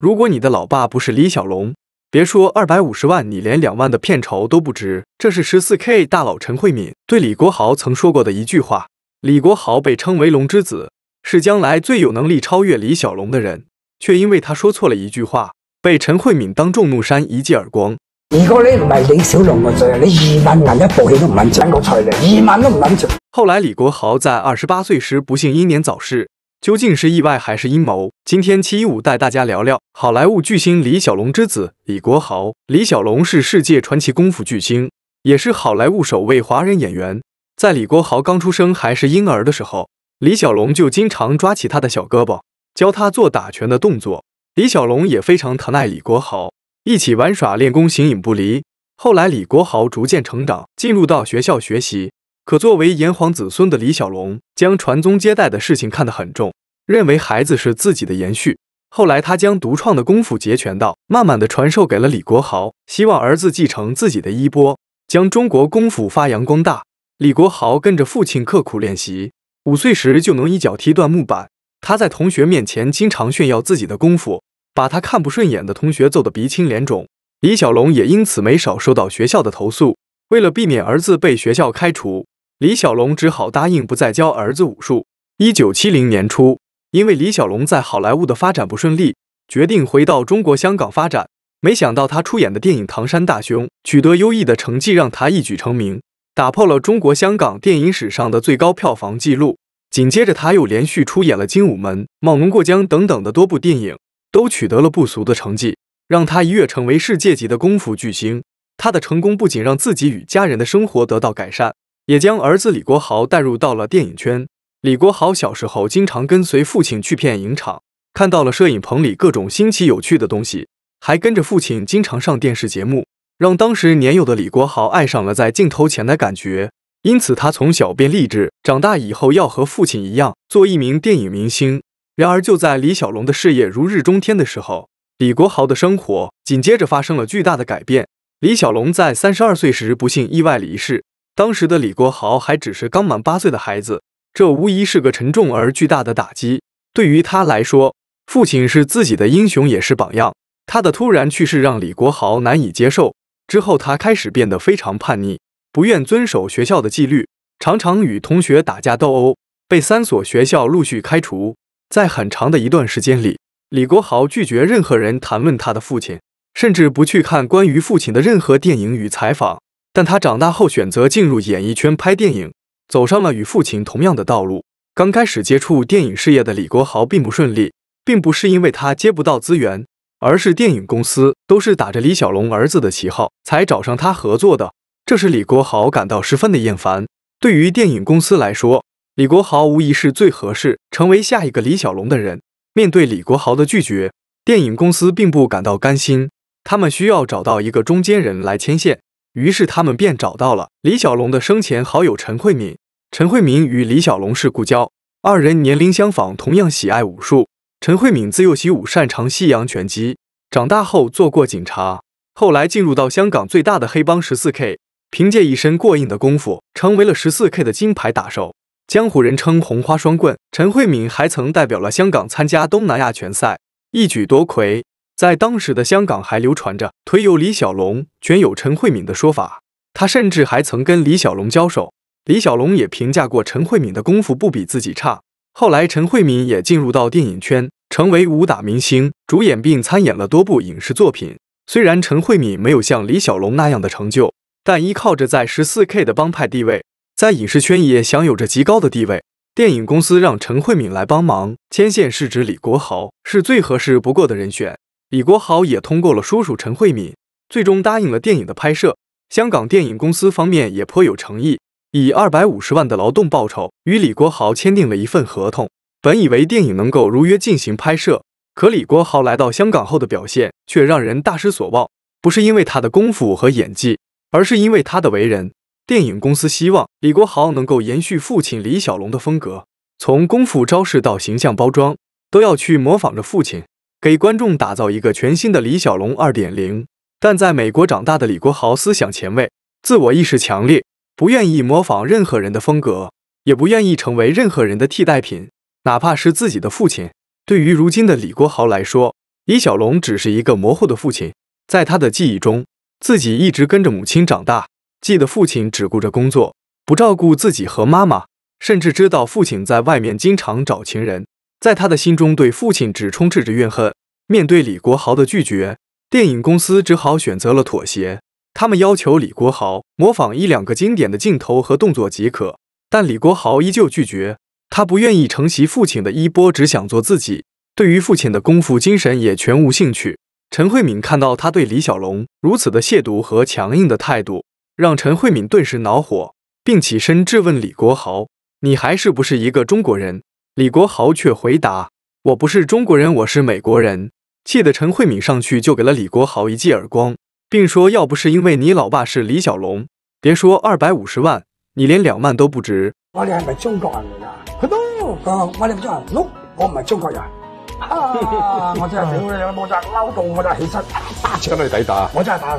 如果你的老爸不是李小龙，别说二百五十万，你连两万的片酬都不值。这是十四 K 大佬陈慧敏对李国豪曾说过的一句话。李国豪被称为龙之子，是将来最有能力超越李小龙的人，却因为他说错了一句话，被陈慧敏当众怒扇一记耳光。如果你唔系李小龙嘅罪，你二万银一部戏都唔肯赚个彩咧，二万都唔肯赚。后来李国豪在二十八岁时不幸英年早逝。究竟是意外还是阴谋？今天七一五带大家聊聊好莱坞巨星李小龙之子李国豪。李小龙是世界传奇功夫巨星，也是好莱坞首位华人演员。在李国豪刚出生还是婴儿的时候，李小龙就经常抓起他的小胳膊，教他做打拳的动作。李小龙也非常疼爱李国豪，一起玩耍、练功，形影不离。后来，李国豪逐渐成长，进入到学校学习。可作为炎黄子孙的李小龙，将传宗接代的事情看得很重，认为孩子是自己的延续。后来，他将独创的功夫截拳道慢慢的传授给了李国豪，希望儿子继承自己的衣钵，将中国功夫发扬光大。李国豪跟着父亲刻苦练习，五岁时就能一脚踢断木板。他在同学面前经常炫耀自己的功夫，把他看不顺眼的同学揍得鼻青脸肿。李小龙也因此没少受到学校的投诉。为了避免儿子被学校开除，李小龙只好答应不再教儿子武术。一九七零年初，因为李小龙在好莱坞的发展不顺利，决定回到中国香港发展。没想到他出演的电影《唐山大兄》取得优异的成绩，让他一举成名，打破了中国香港电影史上的最高票房纪录。紧接着他又连续出演了《精武门》《猛龙过江》等等的多部电影，都取得了不俗的成绩，让他一跃成为世界级的功夫巨星。他的成功不仅让自己与家人的生活得到改善。也将儿子李国豪带入到了电影圈。李国豪小时候经常跟随父亲去片影厂，看到了摄影棚里各种新奇有趣的东西，还跟着父亲经常上电视节目，让当时年幼的李国豪爱上了在镜头前的感觉。因此，他从小便立志，长大以后要和父亲一样做一名电影明星。然而，就在李小龙的事业如日中天的时候，李国豪的生活紧接着发生了巨大的改变。李小龙在三十二岁时不幸意外离世。当时的李国豪还只是刚满八岁的孩子，这无疑是个沉重而巨大的打击。对于他来说，父亲是自己的英雄，也是榜样。他的突然去世让李国豪难以接受。之后，他开始变得非常叛逆，不愿遵守学校的纪律，常常与同学打架斗殴，被三所学校陆续开除。在很长的一段时间里，李国豪拒绝任何人谈论他的父亲，甚至不去看关于父亲的任何电影与采访。但他长大后选择进入演艺圈拍电影，走上了与父亲同样的道路。刚开始接触电影事业的李国豪并不顺利，并不是因为他接不到资源，而是电影公司都是打着李小龙儿子的旗号才找上他合作的，这是李国豪感到十分的厌烦。对于电影公司来说，李国豪无疑是最合适成为下一个李小龙的人。面对李国豪的拒绝，电影公司并不感到甘心，他们需要找到一个中间人来牵线。于是他们便找到了李小龙的生前好友陈慧敏。陈慧敏与李小龙是故交，二人年龄相仿，同样喜爱武术。陈慧敏自幼习武，擅长西洋拳击，长大后做过警察，后来进入到香港最大的黑帮十四 K，凭借一身过硬的功夫，成为了十四 K 的金牌打手，江湖人称“红花双棍”。陈慧敏还曾代表了香港参加东南亚拳赛，一举夺魁。在当时的香港还流传着腿有李小龙，拳有陈慧敏的说法。他甚至还曾跟李小龙交手，李小龙也评价过陈慧敏的功夫不比自己差。后来陈慧敏也进入到电影圈，成为武打明星，主演并参演了多部影视作品。虽然陈慧敏没有像李小龙那样的成就，但依靠着在十四 K 的帮派地位，在影视圈也享有着极高的地位。电影公司让陈慧敏来帮忙牵线，是指李国豪是最合适不过的人选。李国豪也通过了叔叔陈慧敏，最终答应了电影的拍摄。香港电影公司方面也颇有诚意，以二百五十万的劳动报酬与李国豪签订了一份合同。本以为电影能够如约进行拍摄，可李国豪来到香港后的表现却让人大失所望。不是因为他的功夫和演技，而是因为他的为人。电影公司希望李国豪能够延续父亲李小龙的风格，从功夫招式到形象包装，都要去模仿着父亲。给观众打造一个全新的李小龙二点零，但在美国长大的李国豪思想前卫，自我意识强烈，不愿意模仿任何人的风格，也不愿意成为任何人的替代品，哪怕是自己的父亲。对于如今的李国豪来说，李小龙只是一个模糊的父亲。在他的记忆中，自己一直跟着母亲长大，记得父亲只顾着工作，不照顾自己和妈妈，甚至知道父亲在外面经常找情人。在他的心中，对父亲只充斥着怨恨。面对李国豪的拒绝，电影公司只好选择了妥协。他们要求李国豪模仿一两个经典的镜头和动作即可，但李国豪依旧拒绝。他不愿意承袭父亲的衣钵，只想做自己。对于父亲的功夫精神，也全无兴趣。陈慧敏看到他对李小龙如此的亵渎和强硬的态度，让陈慧敏顿时恼火，并起身质问李国豪：“你还是不是一个中国人？”李国豪却回答：“我不是中国人，我是美国人。”气得陈慧敏上去就给了李国豪一记耳光，并说：“要不是因为你老爸是李小龙，别说二百五十万，你连两万都不值。”我哋系咪中国人呀？可能我我哋唔知人，我唔系中国人。我真系屌你，我真系嬲到我真系起身打巴去抵打。我真系打到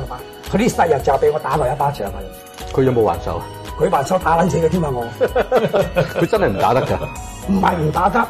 佢啲细人就俾我打到一巴掌佢有冇还手啊？佢扮手打捻死嘅添啊！我 佢真系唔打得噶，唔系唔打得，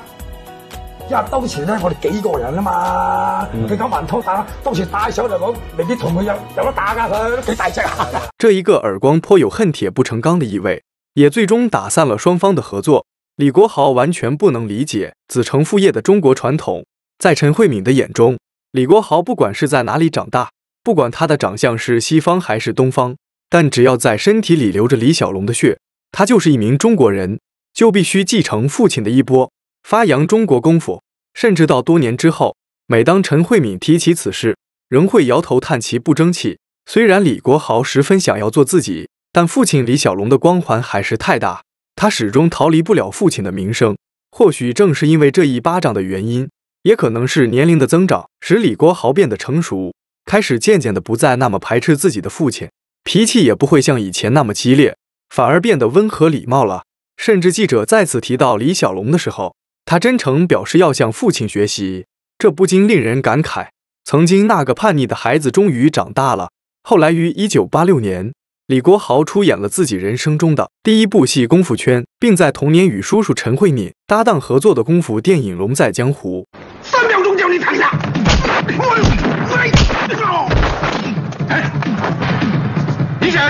因为当时咧我哋几个人啊嘛，佢咁馒拖打，当时大手人我未必同佢有有得打㗎，佢几大只啊！这一个耳光颇有恨铁不成钢的意味，也最终打散了双方的合作。李国豪完全不能理解子承父业的中国传统。在陈慧敏的眼中，李国豪不管是在哪里长大，不管他的长相是西方还是东方。但只要在身体里流着李小龙的血，他就是一名中国人，就必须继承父亲的衣钵，发扬中国功夫。甚至到多年之后，每当陈慧敏提起此事，仍会摇头叹气，不争气。虽然李国豪十分想要做自己，但父亲李小龙的光环还是太大，他始终逃离不了父亲的名声。或许正是因为这一巴掌的原因，也可能是年龄的增长使李国豪变得成熟，开始渐渐的不再那么排斥自己的父亲。脾气也不会像以前那么激烈，反而变得温和礼貌了。甚至记者再次提到李小龙的时候，他真诚表示要向父亲学习，这不禁令人感慨：曾经那个叛逆的孩子终于长大了。后来于一九八六年，李国豪出演了自己人生中的第一部戏《功夫圈》，并在同年与叔叔陈慧敏搭档合作的功夫电影《龙在江湖》。三秒钟叫你躺下！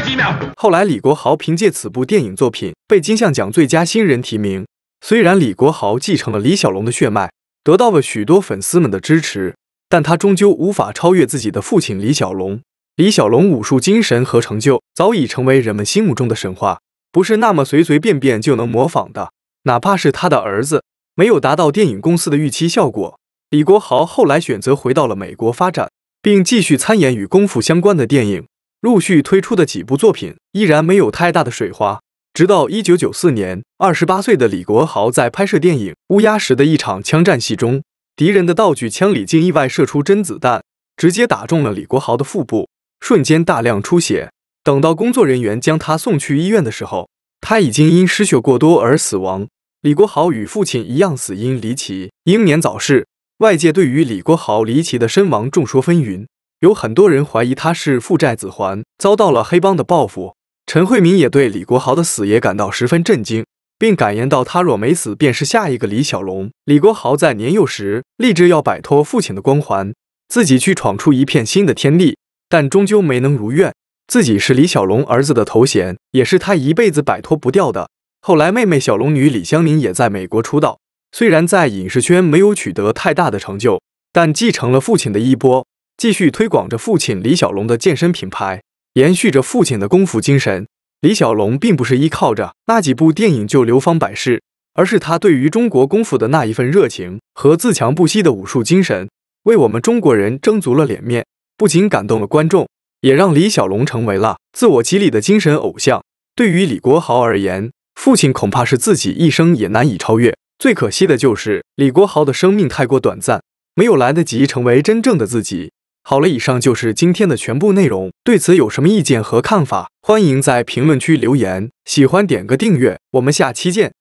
几秒。后来，李国豪凭借此部电影作品被金像奖最佳新人提名。虽然李国豪继承了李小龙的血脉，得到了许多粉丝们的支持，但他终究无法超越自己的父亲李小龙。李小龙武术精神和成就早已成为人们心目中的神话，不是那么随随便便就能模仿的。哪怕是他的儿子没有达到电影公司的预期效果，李国豪后来选择回到了美国发展，并继续参演与功夫相关的电影。陆续推出的几部作品依然没有太大的水花，直到一九九四年，二十八岁的李国豪在拍摄电影《乌鸦》时的一场枪战戏中，敌人的道具枪里竟意外射出真子弹，直接打中了李国豪的腹部，瞬间大量出血。等到工作人员将他送去医院的时候，他已经因失血过多而死亡。李国豪与父亲一样，死因离奇，英年早逝。外界对于李国豪离奇的身亡众说纷纭。有很多人怀疑他是父债子还，遭到了黑帮的报复。陈慧敏也对李国豪的死也感到十分震惊，并感言到：“他若没死，便是下一个李小龙。”李国豪在年幼时立志要摆脱父亲的光环，自己去闯出一片新的天地，但终究没能如愿。自己是李小龙儿子的头衔，也是他一辈子摆脱不掉的。后来，妹妹小龙女李香凝也在美国出道，虽然在影视圈没有取得太大的成就，但继承了父亲的衣钵。继续推广着父亲李小龙的健身品牌，延续着父亲的功夫精神。李小龙并不是依靠着那几部电影就流芳百世，而是他对于中国功夫的那一份热情和自强不息的武术精神，为我们中国人争足了脸面。不仅感动了观众，也让李小龙成为了自我激励的精神偶像。对于李国豪而言，父亲恐怕是自己一生也难以超越。最可惜的就是李国豪的生命太过短暂，没有来得及成为真正的自己。好了，以上就是今天的全部内容。对此有什么意见和看法，欢迎在评论区留言。喜欢点个订阅，我们下期见。